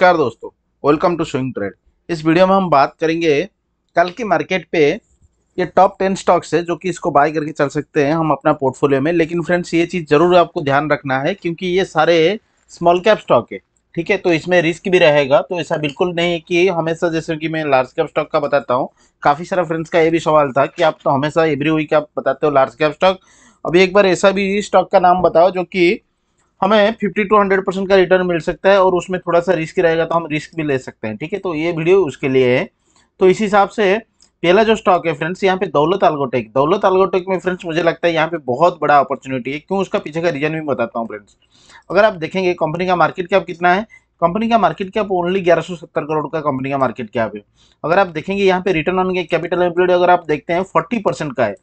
नमस्कार दोस्तों welcome to swing trade इस वीडियो में हम बात करेंगे कल की मार्केट पे ये टॉप टेन स्टॉक्स है जो कि इसको बाय करके चल सकते हैं हम अपना पोर्टफोलियो में लेकिन फ्रेंड्स ये चीज़ ज़रूर आपको ध्यान रखना है क्योंकि ये सारे स्मॉल कैप स्टॉक है ठीक है तो इसमें रिस्क भी रहेगा तो ऐसा बिल्कुल नहीं है कि हमेशा जैसे कि मैं लार्ज कैप स्टॉक का बताता हूँ काफ़ी सारा फ्रेंड्स का ये भी सवाल था कि आप तो हमेशा एवरी वीक आप बताते हो लार्ज कैप स्टॉक अभी एक बार ऐसा भी स्टॉक का नाम बताओ जो कि हमें 50 टू 100 परसेंट का रिटर्न मिल सकता है और उसमें थोड़ा सा रिस्क रहेगा तो हम रिस्क भी ले सकते हैं ठीक है तो ये वीडियो उसके लिए है तो इस हिसाब से पहला जो स्टॉक है फ्रेंड्स यहाँ पे दौलत आलगोटेक दौलत अलगोटेक में फ्रेंड्स मुझे लगता है यहाँ पे बहुत बड़ा अपॉर्चुनिटी है क्यों उसका पीछे का रीजन भी बताता हूँ फ्रेंड्स अगर आप देखेंगे कंपनी का मार्केट कैप कितना है कंपनी का मार्केट कैप ओनली 1170 करोड़ का कंपनी का मार्केट कैप है अगर आप देखेंगे यहाँ पे रिटर्न ऑन कैपिटल एम्प्लॉयड अगर आप देखते हैं 40 परसेंट का है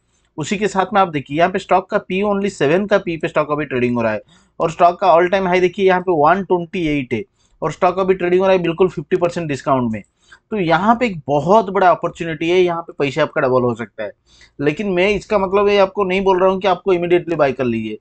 उसी के साथ में आप देखिए यहाँ पे स्टॉक का पी ओनली सेवन का पी पे स्टॉक अभी ट्रेडिंग हो रहा है और स्टॉक का ऑल टाइम हाई देखिए यहाँ पे वन ट्वेंटी एट है और स्टॉक अभी ट्रेडिंग हो रहा है बिल्कुल फिफ्टी परसेंट डिस्काउंट में तो यहाँ पे एक बहुत बड़ा अपॉर्चुनिटी है यहाँ पे पैसे आपका डबल हो सकता है लेकिन मैं इसका मतलब ये आपको नहीं बोल रहा हूँ कि आपको इमिडिएटली बाय कर लीजिए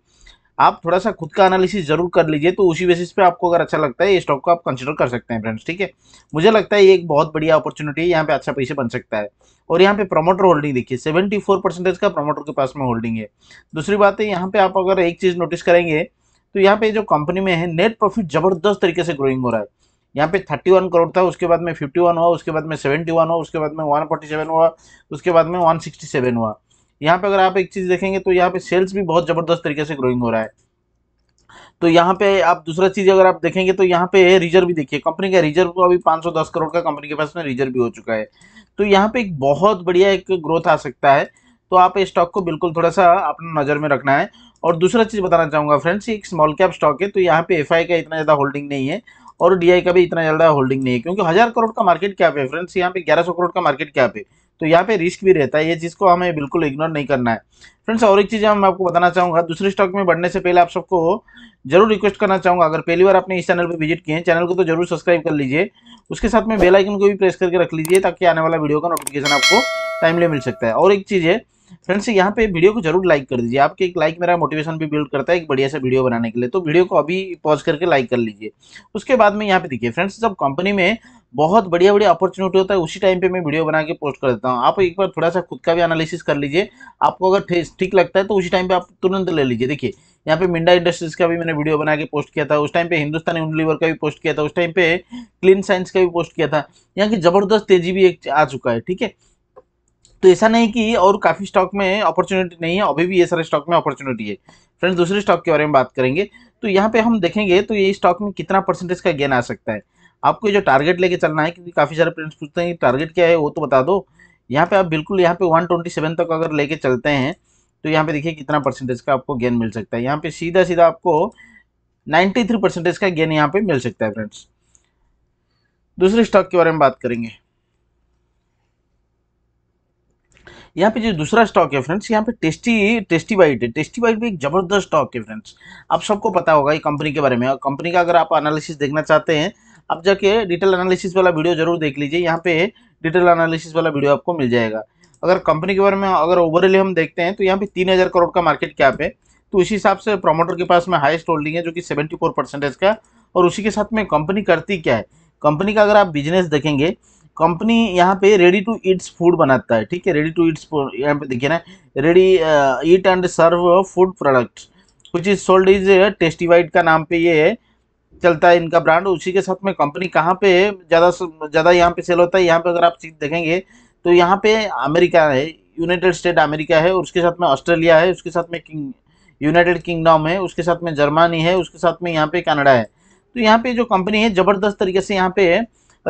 आप थोड़ा सा खुद का एनालिसिस जरूर कर लीजिए तो उसी बेसिस पे आपको अगर अच्छा लगता है ये स्टॉक को आप कंसिडर कर सकते हैं फ्रेंड्स ठीक है मुझे लगता है ये एक बहुत बढ़िया अपॉर्चुनिटी है यहाँ पे अच्छा पैसे बन सकता है और यहाँ पे प्रमोटर होल्डिंग देखिए सेवेंटी फोर परसेंटेज का प्रमोटर के पास में होल्डिंग है दूसरी बात है यहाँ पे आप अगर एक चीज़ नोटिस करेंगे तो यहाँ पे जो कंपनी में है नेट प्रॉफिट जबरदस्त तरीके से ग्रोइंग हो रहा है यहाँ पे थर्टी वन करोड़ था उसके बाद में फिफ्टी वन हुआ उसके बाद में सेवेंटी वन हुआ उसके बाद में वन फोर्टी सेवन हुआ उसके बाद में वन सिक्सटी सेवन हुआ यहाँ पे अगर आप एक चीज़ देखेंगे तो यहाँ पे सेल्स भी बहुत ज़बरदस्त तरीके से ग्रोइंग हो रहा है तो यहाँ पे आप दूसरा चीज़ अगर आप देखेंगे तो यहाँ पे रिजर्व भी देखिए कंपनी का रिजर्व को अभी 510 करोड़ का कंपनी के पास में रिजर्व भी हो चुका है तो यहाँ पे एक बहुत बढ़िया एक ग्रोथ आ सकता है तो आप इस स्टॉक को बिल्कुल थोड़ा सा अपना नज़र में रखना है और दूसरा चीज़ बताना चाहूँगा फ्रेंड्स एक स्मॉल कैप स्टॉक है तो यहाँ पे एफ का इतना ज़्यादा होल्डिंग नहीं है और डी का भी इतना ज़्यादा होल्डिंग नहीं है क्योंकि हज़ार करोड़ का मार्केट कैप है फ्रेंड्स यहाँ पे ग्यारह करोड़ का मार्केट कैप है तो यहाँ पे रिस्क भी रहता है ये चीज़ को हमें बिल्कुल इग्नोर नहीं करना है फ्रेंड्स और एक चीज़ मैं आपको बताना चाहूँगा दूसरे स्टॉक में बढ़ने से पहले आप सबको जरूर रिक्वेस्ट करना चाहूँगा अगर पहली बार आपने इस चैनल पर विजिट किए हैं चैनल को तो जरूर सब्सक्राइब कर लीजिए उसके साथ में बेलाइकन को भी प्रेस करके रख लीजिए ताकि आने वाला वीडियो का नोटिफिकेशन आपको टाइमली मिल सकता है और एक चीज़ है फ्रेंड्स यहाँ पे वीडियो को जरूर लाइक कर दीजिए आपके एक लाइक मेरा मोटिवेशन भी बिल्ड करता है एक बढ़िया सा वीडियो बनाने के लिए तो वीडियो को अभी पॉज करके लाइक कर लीजिए उसके बाद में यहाँ पे देखिए फ्रेंड्स जब कंपनी में बहुत बढ़िया बढ़िया अपॉर्चुनिटी होता है उसी टाइम पे मैं वीडियो बना के पोस्ट कर देता हूँ आप एक बार थोड़ा सा खुद का भी एनालिसिस कर लीजिए आपको अगर ठीक लगता है तो उसी टाइम पे आप तुरंत ले लीजिए देखिए यहाँ पे मिंडा इंडस्ट्रीज का भी मैंने वीडियो बना के पोस्ट किया था उस टाइम पे हिंदुस्तान यूनिलीवर का भी पोस्ट किया था उस टाइम पे क्लीन साइंस का भी पोस्ट किया था यहाँ की जबरदस्त तेजी भी एक आ चुका है ठीक है तो ऐसा नहीं कि और काफ़ी स्टॉक में अपॉर्चुनिटी नहीं है अभी भी ये सारे स्टॉक में अपॉर्चुनिटी है फ्रेंड्स दूसरे स्टॉक के बारे में बात करेंगे तो यहाँ पे हम देखेंगे तो ये स्टॉक में कितना परसेंटेज का गेन आ सकता है आपको जो टारगेट लेके चलना है क्योंकि काफ़ी सारे पेरेंट्स पूछते हैं कि टारगेट क्या है वो तो बता दो यहाँ पे आप बिल्कुल यहाँ पे 127 तक अगर लेके चलते हैं तो यहाँ पे देखिए कितना परसेंटेज का आपको गेन मिल सकता है यहाँ पे सीधा सीधा आपको 93 परसेंटेज का गेन यहाँ पे मिल सकता है फ्रेंड्स दूसरे स्टॉक के बारे में बात करेंगे यहाँ पे जो दूसरा स्टॉक है फ्रेंड्स यहाँ पे टेस्टी टेस्टी बाइट है टेस्टी बाइट भी एक जबरदस्त स्टॉक है फ्रेंड्स आप सबको पता होगा ये कंपनी के बारे में कंपनी का अगर आप एनालिसिस देखना चाहते हैं आप जाके डिटेल एनालिसिस वाला वीडियो जरूर देख लीजिए यहाँ पे डिटेल एनालिसिस वाला वीडियो आपको मिल जाएगा अगर कंपनी के बारे में अगर ओवरऑल हम देखते हैं तो यहाँ पे तीन हज़ार करोड़ का मार्केट कैप है तो उसी हिसाब से प्रमोटर के पास में हाइस्ट होल्डिंग है जो कि सेवेंटी फोर परसेंटेज का और उसी के साथ में कंपनी करती क्या है कंपनी का अगर आप बिजनेस देखेंगे कंपनी यहाँ पे रेडी टू ईट्स फूड बनाता है ठीक है रेडी टू ईट्स यहाँ पे देखिए ना ready eat and serve food product कुछ इज सोल्ड इज टेस्टीवाइड का नाम पे ये है चलता है इनका ब्रांड उसी के साथ में कंपनी कहाँ पे ज़्यादा ज़्यादा यहाँ पे सेल होता है यहाँ पे अगर आप चीज देखेंगे तो यहाँ पे अमेरिका है यूनाइटेड स्टेट अमेरिका है उसके साथ में ऑस्ट्रेलिया है उसके साथ में किंग यूनाइटेड किंगडम है उसके साथ में जर्मनी है उसके साथ में यहाँ पे कनाडा है तो यहाँ पे जो कंपनी है ज़बरदस्त तरीके से यहाँ पे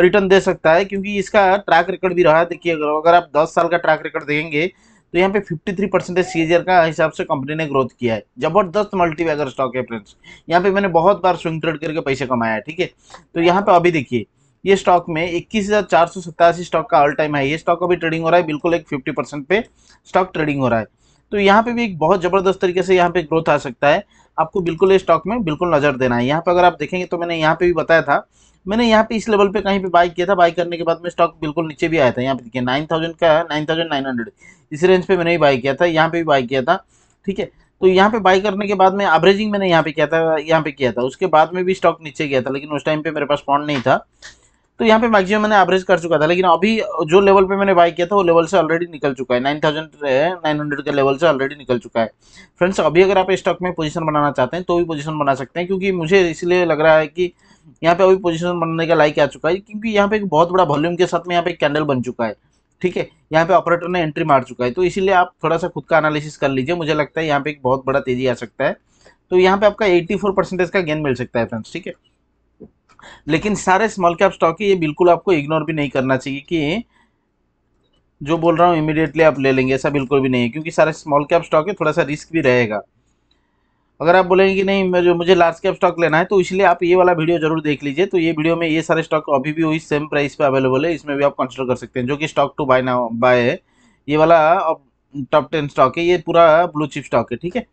रिटर्न दे सकता है क्योंकि इसका ट्रैक रिकॉर्ड भी रहा है देखिए अगर आप दस साल का ट्रैक रिकॉर्ड देखेंगे तो यहाँ पे 53 परसेंटेज सीएजर का हिसाब से कंपनी ने ग्रोथ किया है जबरदस्त मल्टी स्टॉक है फ्रेंड्स यहाँ पे मैंने बहुत बार स्विंग ट्रेड करके पैसे कमाया है ठीक है तो यहाँ पे अभी देखिए ये स्टॉक में इक्कीस हज़ार चार सौ सत्तासी स्टॉक का ऑल टाइम है ये स्टॉक अभी ट्रेडिंग हो रहा है बिल्कुल एक फिफ्टी परसेंट पे स्टॉक ट्रेडिंग हो रहा है तो यहाँ पे भी एक बहुत ज़बरदस्त तरीके से यहाँ पे ग्रोथ आ सकता है आपको बिल्कुल इस स्टॉक में बिल्कुल नज़र देना है यहाँ पर अगर आप देखेंगे तो मैंने यहाँ पे भी बताया था मैंने यहाँ पे इस लेवल पे कहीं पे बाई किया था बाई करने के बाद में स्टॉक बिल्कुल नीचे भी आया था यहाँ पे देखिए नाइन थाउजेंड का नाइन थाउजेंड नाइन हंड्रेड इस रेंज पे मैंने भी बाई किया था यहाँ पे भी बाई किया था ठीक है तो यहाँ पे बाई करने के बाद में एवरेजिंग मैंने यहाँ पे किया था यहाँ पे किया था उसके बाद में भी स्टॉक नीचे गया था लेकिन उस टाइम पे मेरे पास पॉन्ड नहीं था तो यहाँ पे मैक्सिमम मैंने एवरेज कर चुका था लेकिन अभी जो लेवल पे मैंने बाई किया था वो लेवल से ऑलरेडी निकल चुका है नाइन थाउजेंड नाइन हंड्रेड के लेवल से ऑलरेडी निकल चुका है फ्रेंड्स अभी अगर आप स्टॉक में पोजीशन बनाना चाहते हैं तो भी पोजीशन बना सकते हैं क्योंकि मुझे इसलिए लग रहा है कि यहाँ पे अभी पोजिशन बनने का लाइक आ चुका है क्योंकि यहाँ पे एक बहुत बड़ा वॉल्यूम के साथ में यहाँ पे कैंडल बन चुका है ठीक है यहाँ पे ऑपरेटर ने एंट्री मार चुका है तो इसीलिए आप थोड़ा सा खुद का एनालिसिस कर लीजिए मुझे लगता है यहाँ पे एक बहुत बड़ा तेजी आ सकता है तो यहाँ पे आपका फोर परसेंटेज का गेन मिल सकता है फ्रेंड्स ठीक है लेकिन सारे स्मॉल कैप स्टॉक ये बिल्कुल आपको इग्नोर भी नहीं करना चाहिए कि जो बोल रहा हूँ इमिडिएटली आप ले लेंगे ऐसा बिल्कुल भी नहीं है क्योंकि सारे स्मॉल कैप स्टॉक है थोड़ा सा रिस्क भी रहेगा अगर आप बोलेंगे कि नहीं मैं जो मुझे लार्ज कैप स्टॉक लेना है तो इसलिए आप ये वाला वीडियो जरूर देख लीजिए तो ये वीडियो में ये सारे स्टॉक अभी भी वही सेम प्राइस पे अवेलेबल है इसमें भी आप कंसिडर कर सकते हैं जो कि स्टॉक टू बाय ना बाय है ये वाला टॉप टेन स्टॉक है ये पूरा ब्लू चिप स्टॉक है ठीक है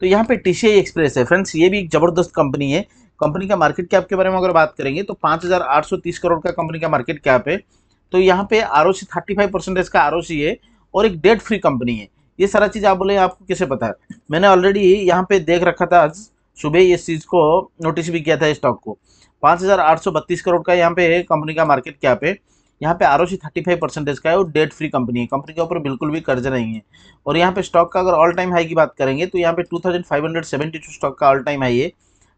तो यहाँ पे टी एक्सप्रेस है फ्रेंड्स ये भी एक ज़बरदस्त कंपनी है कंपनी का मार्केट कैप के बारे में अगर बात करेंगे तो 5,830 करोड़ का कंपनी का मार्केट कैप है तो यहाँ पे R O C thirty five percentage का आर ओ सी है और एक डेट फ्री कंपनी है ये सारा चीज़ आप बोले आपको कैसे पता है मैंने ऑलरेडी यहाँ पे देख रखा था आज सुबह इस चीज़ को नोटिस भी किया था स्टॉक को 5,832 करोड़ का यहाँ पे कंपनी का मार्केट कैप है यहाँ पे R O C thirty five percentage का है और डेट फ्री कंपनी है कंपनी के ऊपर बिल्कुल भी कर्ज नहीं है और यहाँ पे स्टॉक का अगर ऑल टाइम हाई की बात करेंगे तो यहाँ पे two thousand five hundred seventy two stock का ऑल टाइम हाई है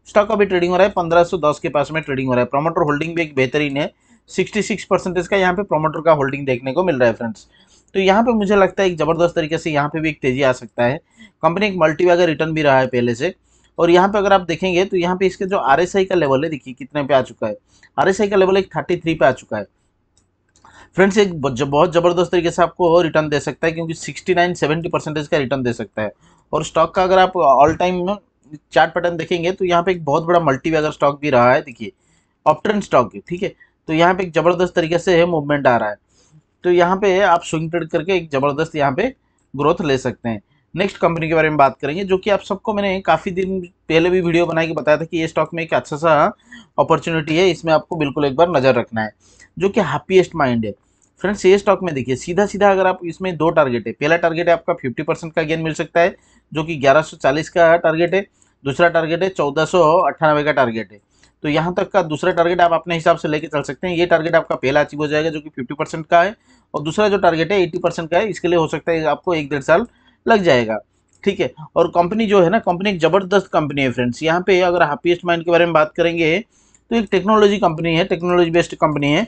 स्टॉक अभी ट्रेडिंग हो रहा है दस के पास में ट्रेडिंग हो रहा है प्रोमोटर होल्डिंग भी एक बेहतरीन है सिक्स परसेंटेज का यहाँ पे प्रोमोटर का होल्डिंग देखने को मिल रहा है फ्रेंड्स तो यहाँ पे मुझे लगता है एक ज़बरदस्त तरीके से यहाँ पे भी एक तेज़ी आ सकता है कंपनी एक मल्टी वैगर रिटर्न भी रहा है पहले से और यहाँ पे अगर आप देखेंगे तो यहाँ पे इसके जो आर का लेवल है देखिए कितने पे आ चुका है आर का लेवल एक थर्टी थ्री पे आ चुका है फ्रेंड्स एक बहुत ज़बरदस्त तरीके से आपको रिटर्न दे सकता है क्योंकि नाइन 70 परसेंटेज का रिटर्न दे सकता है और स्टॉक का अगर आप ऑल टाइम चार्ट पैटर्न देखेंगे तो यहाँ पे एक बहुत बड़ा मल्टी वेगर स्टॉक भी रहा है देखिए ऑप्ट्रेन स्टॉक ठीक है तो यहाँ पे एक ज़बरदस्त तरीके से मूवमेंट आ रहा है तो यहाँ पे आप स्विंग ट्रेड करके एक ज़बरदस्त यहाँ पे ग्रोथ ले सकते हैं नेक्स्ट कंपनी के बारे में बात करेंगे जो कि आप सबको मैंने काफ़ी दिन पहले भी वीडियो बना के बताया था कि ये स्टॉक में एक अच्छा सा अपॉर्चुनिटी है इसमें आपको बिल्कुल एक बार नज़र रखना है जो कि हैप्पीएस्ट माइंड है फ्रेंड्स ये स्टॉक में देखिए सीधा सीधा अगर आप इसमें दो टारगेट है पहला टारगेट है आपका फिफ्टी परसेंट का गेन मिल सकता है जो कि ग्यारह सौ चालीस का टारगेट है दूसरा टारगेट है चौदह का टारगेट है तो यहाँ तक का दूसरा टारगेट आप अपने हिसाब से लेके चल सकते हैं ये टारगेट आपका पहला अचीव हो जाएगा जो कि फिफ्टी परसेंट का है और दूसरा जो टारगेट है एट्टी परसेंट का है इसके लिए हो सकता है आपको एक डेढ़ साल लग जाएगा ठीक है और कंपनी जो है ना कंपनी एक ज़बरदस्त कंपनी है फ्रेंड्स यहाँ पे अगर हैप्पीएस्ट माइंड के बारे में बात करेंगे तो एक टेक्नोलॉजी कंपनी है टेक्नोलॉजी बेस्ड कंपनी है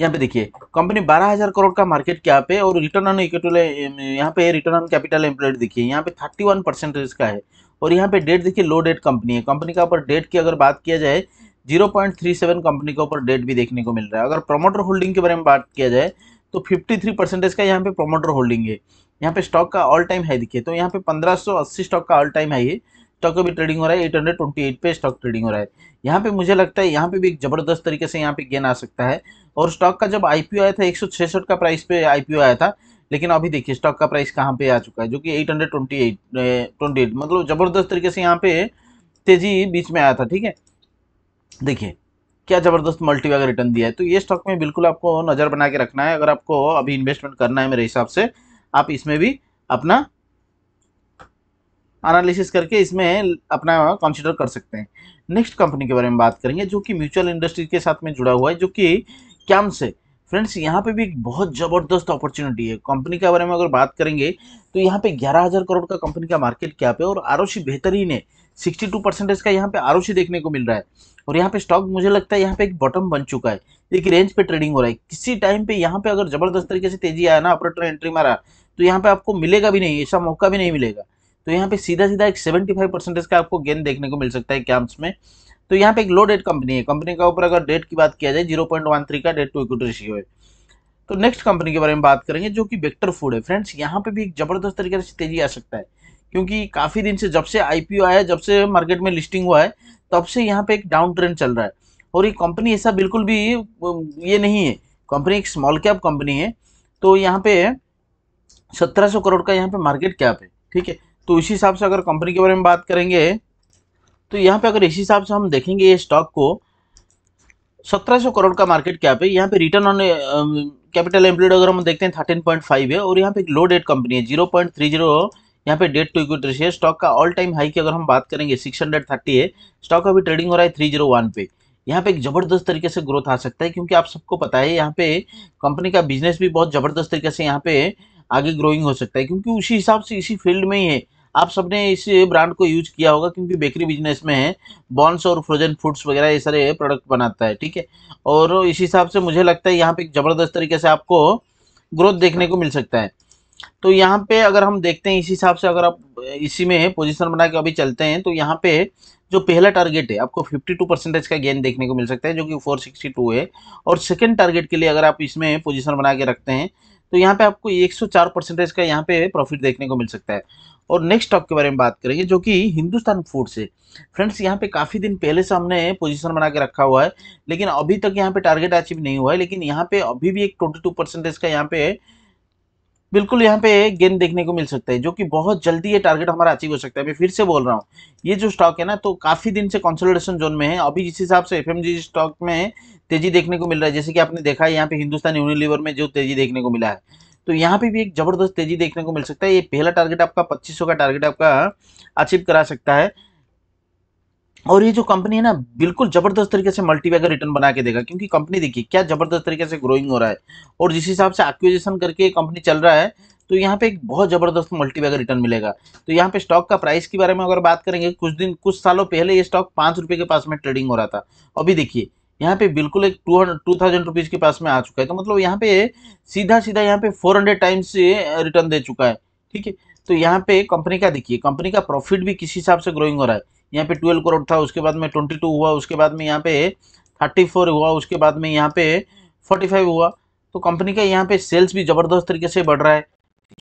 यहाँ पे देखिए कंपनी बारह हजार करोड़ का मार्केट कैप है और रिटर्न ऑन इक्विटी यहाँ पे रिटर्न ऑन कैपिटल एम्प्लॉयड देखिए यहाँ पे थर्टी वन परसेंटेज का है और यहाँ पे डेट देखिए लो डेट कंपनी है कंपनी का ऊपर डेट की अगर बात किया जाए zero point three seven company के ऊपर डेट भी देखने को मिल रहा है अगर प्रोमोटर होल्डिंग के बारे में बात किया जाए तो फिफ्टी थ्री परसेंटेज का यहाँ पे प्रोमोटर होल्डिंग है यहाँ पे स्टॉक का ऑल टाइम हाई देखिए तो यहाँ पे पंद्रह सौ अस्सी स्टॉक का ऑल टाइम हाई है स्टॉक भी ट्रेडिंग हो रहा है एट हंड्रेड ट्वेंटी एट पे स्टॉक ट्रेडिंग हो रहा है यहाँ पे मुझे लगता है यहाँ पे भी एक ज़बरदस्त तरीके से यहाँ पे गेन आ सकता है और स्टॉक का जब आईपीओ आया था एक सौ का प्राइस पे आईपीओ आया था लेकिन अभी देखिए स्टॉक का प्राइस कहाँ पे आ चुका है जो कि एट हंड्रेड ट्वेंटी मतलब ज़बरदस्त तरीके से यहाँ पे तेज़ी बीच में आया था ठीक है देखिए क्या ज़बरदस्त मल्टी रिटर्न दिया है तो ये स्टॉक में बिल्कुल आपको नज़र बना के रखना है अगर आपको अभी इन्वेस्टमेंट करना है मेरे हिसाब से आप इसमें भी अपना एनालिसिस करके इसमें अपना कंसिडर कर सकते हैं नेक्स्ट कंपनी के बारे में बात करेंगे जो कि म्यूचुअल इंडस्ट्री के साथ में जुड़ा हुआ है जो कि कैम से फ्रेंड्स यहाँ पे भी एक बहुत ज़बरदस्त अपॉर्चुनिटी है कंपनी के बारे में अगर बात करेंगे तो यहाँ पे ग्यारह हज़ार करोड़ का कंपनी का मार्केट क्या पे और आर बेहतरीन है सिक्सटी टू परसेंटेज का यहाँ पे आर देखने को मिल रहा है और यहाँ पे स्टॉक मुझे लगता है यहाँ पे एक बॉटम बन चुका है एक रेंज पे ट्रेडिंग हो रहा है किसी टाइम पे यहाँ पे अगर जबरदस्त तरीके से तेजी आया ना ऑपरेटर एंट्री मारा तो यहाँ पे आपको मिलेगा भी नहीं ऐसा मौका भी नहीं मिलेगा तो यहाँ पे सीधा सीधा एक 75 परसेंटेज का आपको गेन देखने को मिल सकता है कैम्प्स में तो यहाँ पे एक लो डेट कंपनी है कंपनी का ऊपर अगर डेट की बात किया जाए 0.13 का डेट टू इक्विटी रेशियो है तो नेक्स्ट कंपनी के बारे में बात करेंगे जो कि वेक्टर फूड है फ्रेंड्स यहाँ पे भी एक जबरदस्त तरीके से तेजी आ सकता है क्योंकि काफ़ी दिन से जब से आईपीओ आया है जब से मार्केट में लिस्टिंग हुआ है तब से यहाँ पे एक डाउन ट्रेंड चल रहा है और ये कंपनी ऐसा बिल्कुल भी ये नहीं है कंपनी एक स्मॉल कैप कंपनी है तो यहाँ पे सत्रह करोड़ का यहाँ पे मार्केट कैप है ठीक है तो इसी हिसाब से अगर कंपनी के बारे में बात करेंगे तो यहाँ पे अगर इसी हिसाब से हम देखेंगे ये स्टॉक को 1700 करोड़ का मार्केट कैप है यहाँ पे रिटर्न ऑन कैपिटल एम्प्लॉयड अगर हम देखते हैं थर्टीन पॉइंट फाइव है और यहाँ पे एक लो डेट कंपनी है जीरो पॉइंट थ्री जीरो यहाँ पे debt to equity ratio stock का ऑल टाइम हाई की अगर हम बात करेंगे सिक्स हंड्रेड थर्टी है स्टॉक अभी ट्रेडिंग हो रहा है थ्री जीरो वन पे यहाँ पे एक ज़बरदस्त तरीके से ग्रोथ आ सकता है क्योंकि आप सबको पता है यहाँ पे कंपनी का बिजनेस भी बहुत ज़बरदस्त तरीके से यहाँ पे आगे ग्रोइंग हो सकता है क्योंकि उसी हिसाब से इसी फील्ड में ही है आप सबने इस ब्रांड को यूज किया होगा क्योंकि बेकरी बिजनेस में है बॉन्स और फ्रोजन फूड्स वगैरह ये सारे प्रोडक्ट बनाता है ठीक है और इस हिसाब से मुझे लगता है यहाँ पे ज़बरदस्त तरीके से आपको ग्रोथ देखने को मिल सकता है तो यहाँ पे अगर हम देखते हैं इस हिसाब से अगर आप इसी में पोजिशन बना के अभी चलते हैं तो यहाँ पे जो पहला टारगेट है आपको 52 परसेंटेज का गेन देखने को मिल सकता है जो कि 462 है और सेकंड टारगेट के लिए अगर आप इसमें पोजीशन बना के रखते हैं तो यहाँ पे आपको 104 परसेंटेज का यहाँ पे प्रॉफिट देखने को मिल सकता है और नेक्स्ट स्टॉक के बारे में बात करेंगे जो कि हिंदुस्तान फूड से फ्रेंड्स यहाँ पे काफ़ी दिन पहले से हमने पोजीशन बना के रखा हुआ है लेकिन अभी तक यहाँ पे टारगेट अचीव नहीं हुआ है लेकिन यहाँ पे अभी भी एक ट्वेंटी परसेंटेज का यहाँ पे बिल्कुल यहाँ पे गेन देखने को मिल सकता है जो कि बहुत जल्दी ये टारगेट हमारा अचीव हो सकता है मैं फिर से बोल रहा हूँ ये जो स्टॉक है ना तो काफ़ी दिन से कंसोलिडेशन जोन में है अभी जिस हिसाब से एफ स्टॉक में तेजी देखने को मिल रहा है जैसे कि आपने देखा है यहाँ पे हिंदुस्तान यूनिलीवर में जो तेजी देखने को मिला है तो यहाँ पे भी एक जबरदस्त तेजी देखने को मिल सकता है ये पहला टारगेट आपका पच्चीस का टारगेट आपका अचीव करा सकता है और ये जो कंपनी है ना बिल्कुल जबरदस्त तरीके से मल्टीबैगर रिटर्न बना के देगा क्योंकि कंपनी देखिए क्या जबरदस्त तरीके से ग्रोइंग हो रहा है और जिस हिसाब से एक्विजिशन करके कंपनी चल रहा है तो यहाँ पे एक बहुत ज़बरदस्त मल्टीबैगर रिटर्न मिलेगा तो यहाँ पे स्टॉक का प्राइस के बारे में अगर बात करेंगे कुछ दिन कुछ सालों पहले ये स्टॉक पाँच रुपये के पास में ट्रेडिंग हो रहा था अभी देखिए यहाँ पे बिल्कुल एक two hundred two thousand rupees के पास में आ चुका है तो मतलब यहाँ पे सीधा सीधा यहाँ पे फोर हंड्रेड टाइम्स रिटर्न दे चुका है ठीक है तो यहाँ पे कंपनी का देखिए कंपनी का प्रॉफिट भी किस हिसाब से ग्रोइंग हो रहा है यहाँ पे ट्वेल्व करोड़ था उसके बाद में ट्वेंटी टू हुआ उसके बाद में यहाँ पे थर्टी फोर हुआ उसके बाद में यहाँ पे फोर्टी फाइव हुआ तो कंपनी का यहाँ पे सेल्स भी ज़बरदस्त तरीके से बढ़ रहा है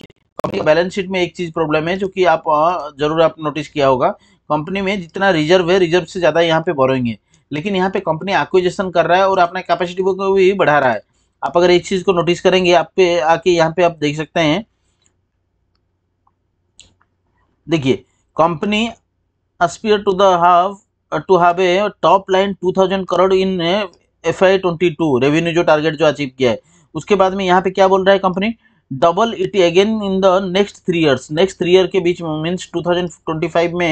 कंपनी का बैलेंस शीट में एक चीज़ प्रॉब्लम है जो कि आप ज़रूर आप नोटिस किया होगा कंपनी में जितना रिजर्व है रिजर्व से ज़्यादा यहाँ पे बोरोइंग है लेकिन यहाँ पे कंपनी एक्विजेशन कर रहा है और अपने कैपेसिटी को भी बढ़ा रहा है आप अगर एक चीज़ को नोटिस करेंगे आप पे आके यहाँ पे आप देख सकते हैं देखिए company aspire to the have uh, to have a top line 2000 crore in F I twenty two revenue जो टारगेट जो अचीव किया है उसके बाद में यहाँ पे क्या बोल रहा है company double it again in the next three years next three year के बीच means 2025 में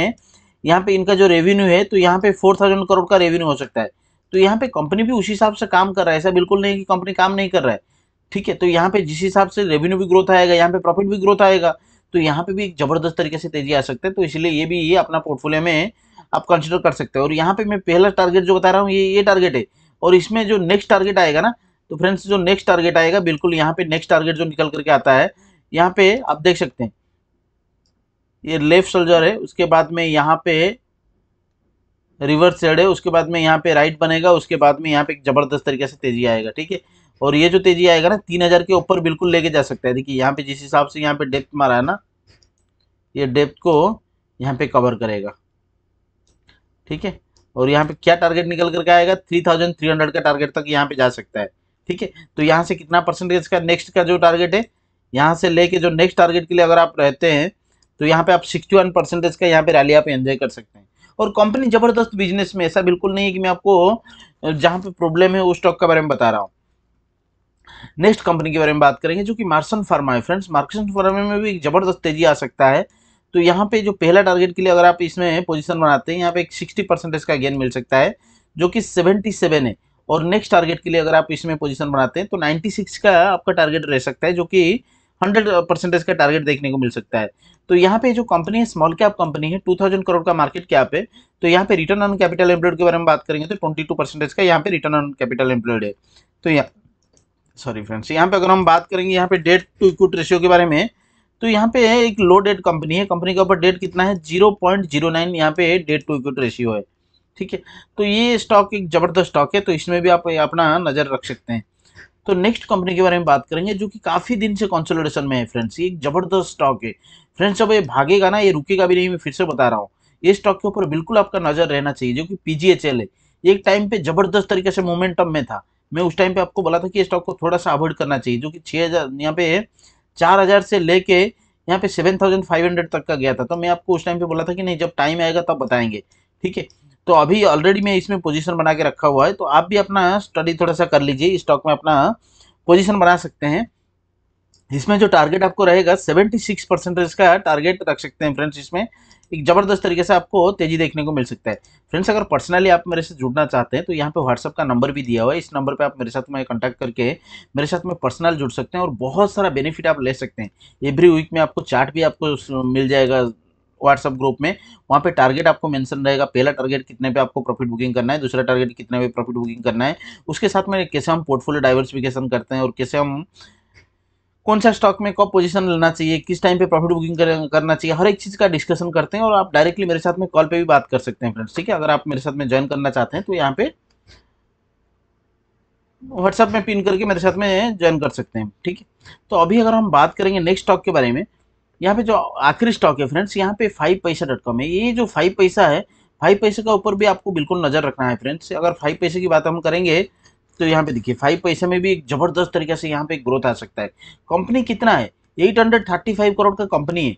यहाँ पे इनका जो रेवेन्यू है तो यहाँ पे 4000 करोड़ का रेवेन्यू हो सकता है तो यहाँ पे कंपनी भी उसी हिसाब से काम कर रहा है ऐसा बिल्कुल नहीं कि कंपनी काम नहीं कर रहा है ठीक है तो यहाँ पे जिस हिसाब से रेवेन्यू भी ग्रोथ आएगा यहाँ पे प्रॉफिट भी ग्रोथ आएगा तो यहाँ पे भी एक जबरदस्त तरीके से तेजी आ सकते है तो इसलिए ये भी ये अपना पोर्टफोलियो में आप कंसिडर कर सकते हैं और यहाँ पे मैं पहला टारगेट जो बता रहा हूँ ये ये टारगेट है और इसमें जो नेक्स्ट टारगेट आएगा ना तो फ्रेंड्स जो नेक्स्ट टारगेट आएगा बिल्कुल यहाँ पे नेक्स्ट टारगेट जो निकल करके आता है यहाँ पे आप देख सकते हैं ये लेफ्ट शोल्जर है उसके बाद में यहाँ पे रिवर्स साइड है उसके बाद में यहाँ पे राइट बनेगा उसके बाद में यहाँ पे जबरदस्त तरीके से तेजी आएगा ठीक है और ये जो तेजी आएगा ना तीन हज़ार के ऊपर बिल्कुल लेके जा सकता है देखिए यहाँ पे जिस हिसाब से यहाँ पे डेप्थ मारा है ना ये डेप्थ को यहाँ पे कवर करेगा ठीक है और यहाँ पे क्या टारगेट निकल करके आएगा थ्री थाउजेंड थ्री हंड्रेड का टारगेट तक यहाँ पे जा सकता है ठीक है तो यहाँ से कितना परसेंटेज का नेक्स्ट का जो टारगेट है यहाँ से लेके जो नेक्स्ट टारगेट के लिए अगर आप रहते हैं तो यहाँ पे आप सिक्सटी वन परसेंटेज का यहाँ पे रैली आप एंजॉय कर सकते हैं और कंपनी ज़बरदस्त बिजनेस में ऐसा बिल्कुल नहीं है कि मैं आपको जहाँ पे प्रॉब्लम है उस स्टॉक के बारे में बता रहा हूँ नेक्स्ट कंपनी के बारे में बात करेंगे जो कि मार्सन फार्मा है फ्रेंड्स मार्सन फार्मा में भी जबरदस्त तेजी आ सकता है तो यहाँ पे जो पहला टारगेट के लिए अगर आप इसमें पोजीशन बनाते हैं यहाँ पे एक सिक्सटी परसेंटेज का गेन मिल सकता है जो कि सेवेंटी सेवन है और नेक्स्ट टारगेट के लिए अगर आप इसमें पोजीशन बनाते हैं तो नाइन्टी सिक्स का आपका टारगेट रह सकता है जो कि हंड्रेड परसेंटेज का टारगेट देखने को मिल सकता है तो यहाँ पे जो कंपनी है स्मॉल कैप कंपनी है टू थाउजेंड करोड़ का मार्केट कैप है तो यहाँ पे रिटर्न ऑन कैपिटल एम्प्लॉयड के बारे में बात करेंगे तो ट्वेंटी टू परसेंटेज का यहाँ पे रिटर्न ऑन कैपिटल एम्प्लॉयड है तो यहाँ सॉरी फ्रेंड्स यहाँ पे अगर हम बात करेंगे यहाँ पे डेट टू इक्विट रेशियो के बारे में तो यहाँ पे एक लो डेट कंपनी है कंपनी के ऊपर डेट कितना है जीरो पॉइंट जीरो नाइन यहाँ पे डेट टू इक्विट रेशियो है ठीक है तो ये स्टॉक एक ज़बरदस्त स्टॉक है तो इसमें भी आप अपना नज़र रख सकते हैं तो नेक्स्ट कंपनी के बारे में बात करेंगे जो कि काफ़ी दिन से कंसोलिडेशन में है फ्रेंड्स ये एक ज़बरदस्त स्टॉक है फ्रेंड्स अब ये भागेगा ना ये रुकेगा भी नहीं मैं फिर से बता रहा हूँ ये स्टॉक के ऊपर बिल्कुल आपका नज़र रहना चाहिए जो कि पीजीएचएल है एक टाइम पे ज़बरदस्त तरीके से मोमेंटम में था मैं उस टाइम पे आपको बोला था कि स्टॉक को थोड़ा सा अवॉइड करना चाहिए जो कि छः हज़ार यहाँ पे चार हज़ार से लेके यहाँ पे सेवन थाउजेंड फाइव हंड्रेड तक का गया था तो मैं आपको उस टाइम पे बोला था कि नहीं जब टाइम आएगा तब बताएंगे ठीक है तो अभी ऑलरेडी मैं इसमें पोजिशन बना के रखा हुआ है तो आप भी अपना स्टडी थोड़ा सा कर लीजिए स्टॉक में अपना पोजिशन बना सकते हैं इसमें जो टारगेट आपको रहेगा सेवेंटी सिक्स परसेंटेज का टारगेट रख सकते हैं फ्रेंड्स इसमें एक ज़बरदस्त तरीके से आपको तेजी देखने को मिल सकता है फ्रेंड्स अगर पर्सनली आप मेरे से जुड़ना चाहते हैं तो यहाँ पे व्हाट्सअप का नंबर भी दिया हुआ है इस नंबर पे आप मेरे साथ में कॉन्टैक्ट करके मेरे साथ में पर्सनल जुड़ सकते हैं और बहुत सारा बेनिफिट आप ले सकते हैं एवरी वीक में आपको चार्ट भी आपको मिल जाएगा व्हाट्सअप ग्रुप में वहाँ पे टारगेट आपको मेंशन रहेगा पहला टारगेट कितने पे आपको प्रॉफिट बुकिंग करना है दूसरा टारगेट कितने पे प्रॉफिट बुकिंग करना है उसके साथ में कैसे हम पोर्टफोलियो डाइवर्सिफिकेशन करते हैं और कैसे हम कौन सा स्टॉक में कब पोजीशन लेना चाहिए किस टाइम पे प्रॉफिट बुकिंग करना चाहिए हर एक चीज़ का डिस्कशन करते हैं और आप डायरेक्टली मेरे साथ में कॉल पे भी बात कर सकते हैं फ्रेंड्स ठीक है अगर आप मेरे साथ में ज्वाइन करना चाहते हैं तो यहाँ पे व्हाट्सएप में पिन करके मेरे साथ में ज्वाइन कर सकते हैं ठीक है तो अभी अगर हम बात करेंगे नेक्स्ट स्टॉक के बारे में यहाँ पे जो आखिरी स्टॉक है फ्रेंड्स यहाँ पे फाइव पैसा डॉट कॉम है ये जो फाइव पैसा है फाइव पैसे का ऊपर भी आपको बिल्कुल नज़र रखना है फ्रेंड्स अगर फाइव पैसे की बात हम करेंगे तो यहाँ पे देखिए फाइव पैसे में भी एक जबरदस्त तरीके से यहाँ पे ग्रोथ आ सकता है कंपनी कितना है eight hundred thirty five crore का कंपनी है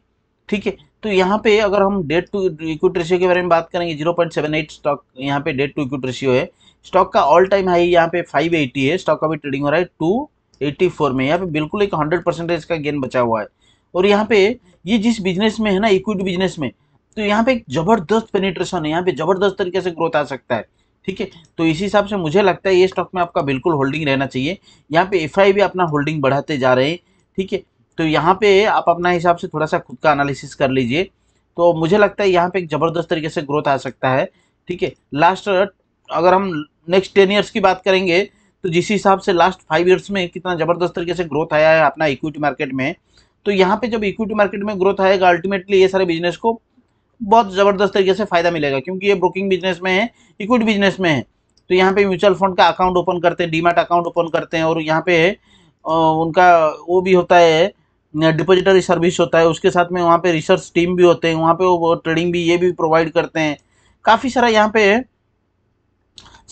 ठीक है तो यहाँ पे अगर हम डेट टू इक्विट रेशियो के बारे में बात करेंगे zero point seven eight stock यहाँ पे डेट टू इक्विट रेशियो है स्टॉक का ऑल टाइम हाई यहाँ पे 580 है स्टॉक का भी ट्रेडिंग हो रहा है 284 में यहाँ पे बिल्कुल एक हंड्रेड परसेंटेज का गेन बचा हुआ है और यहाँ पे ये जिस बिजनेस में है ना इक्विट बिजनेस में तो यहाँ पे एक जबरदस्त पेनिट्रेशन है यहाँ पे जबरदस्त तरीके से ग्रोथ आ सकता है ठीक है तो इसी हिसाब से मुझे लगता है ये स्टॉक में आपका बिल्कुल होल्डिंग रहना चाहिए यहाँ पे एफ भी अपना होल्डिंग बढ़ाते जा रहे हैं ठीक है तो यहाँ पे आप अपना हिसाब से थोड़ा सा खुद का एनालिसिस कर लीजिए तो मुझे लगता है यहाँ पे एक ज़बरदस्त तरीके से ग्रोथ आ सकता है ठीक है लास्ट अगर हम नेक्स्ट टेन ईयर्स की बात करेंगे तो जिस हिसाब से लास्ट फाइव ईयर्स में कितना ज़बरदस्त तरीके से ग्रोथ आया है अपना इक्विटी मार्केट में तो यहाँ पर जब इक्विटी मार्केट में ग्रोथ आएगा अल्टीमेटली ये सारे बिजनेस को बहुत ज़बरदस्त तरीके से फ़ायदा मिलेगा क्योंकि ये ब्रोकिंग बिजनेस में है इक्विटी बिजनेस में है तो यहाँ पे म्यूचुअल फंड का अकाउंट ओपन करते हैं डीमार्ट अकाउंट ओपन करते हैं और यहाँ पे उनका वो भी होता है डिपोजिटरी सर्विस होता है उसके साथ में वहाँ पे रिसर्च टीम भी होते हैं वहाँ पे वो ट्रेडिंग भी ये भी प्रोवाइड करते हैं काफ़ी सारा यहाँ पे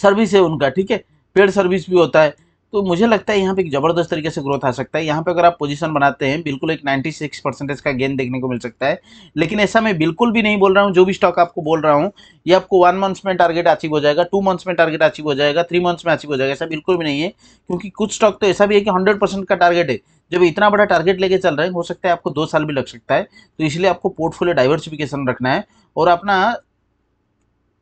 सर्विस है उनका ठीक है पेड सर्विस भी होता है तो मुझे लगता है यहाँ पे एक ज़बरदस्त तरीके से ग्रोथ आ सकता है यहाँ पे अगर आप पोजीशन बनाते हैं बिल्कुल एक 96 परसेंटेज का गेन देखने को मिल सकता है लेकिन ऐसा मैं बिल्कुल भी नहीं बोल रहा हूँ जो भी स्टॉक आपको बोल रहा हूँ ये आपको वन मंथ्स में टारगेट अचीव हो जाएगा टू मंथ्स में टारगेट अचीव हो जाएगा थ्री मंथ्स में अचीव हो जाएगा ऐसा बिल्कुल भी नहीं है क्योंकि कुछ स्टॉक तो ऐसा भी है कि हंड्रेड का टारगेट है जब इतना बड़ा टारगेट लेके चल रहे हैं हो सकता है आपको दो साल भी लग सकता है तो इसलिए आपको पोर्टफोलियो डाइवर्सिफिकेशन रखना है और अपना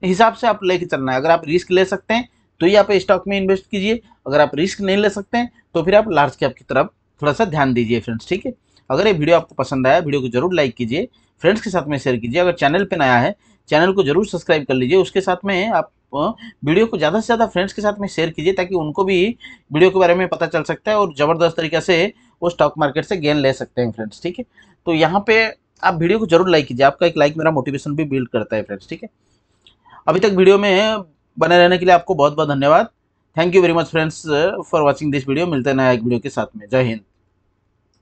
हिसाब से आप लेके चलना है अगर आप रिस्क ले सकते हैं तो ये आप स्टॉक में इन्वेस्ट कीजिए अगर आप रिस्क नहीं ले सकते हैं तो फिर आप लार्ज कैप की तरफ थोड़ा सा ध्यान दीजिए फ्रेंड्स ठीक है अगर ये वीडियो आपको पसंद आया वीडियो को जरूर लाइक कीजिए फ्रेंड्स के साथ में शेयर कीजिए अगर चैनल पर नया है चैनल को जरूर सब्सक्राइब कर लीजिए उसके साथ में आप वीडियो को ज़्यादा से ज़्यादा फ्रेंड्स के साथ में शेयर कीजिए ताकि उनको भी वीडियो के बारे में पता चल सकता है और ज़बरदस्त तरीके से वो स्टॉक मार्केट से गेन ले सकते हैं फ्रेंड्स ठीक है तो यहाँ पे आप वीडियो को जरूर लाइक कीजिए आपका एक लाइक मेरा मोटिवेशन भी बिल्ड करता है फ्रेंड्स ठीक है अभी तक वीडियो में बने रहने के लिए आपको बहुत बहुत धन्यवाद thank you very much friends for watching this video मिलते हैं नया एक वीडियो के साथ में जय हिंद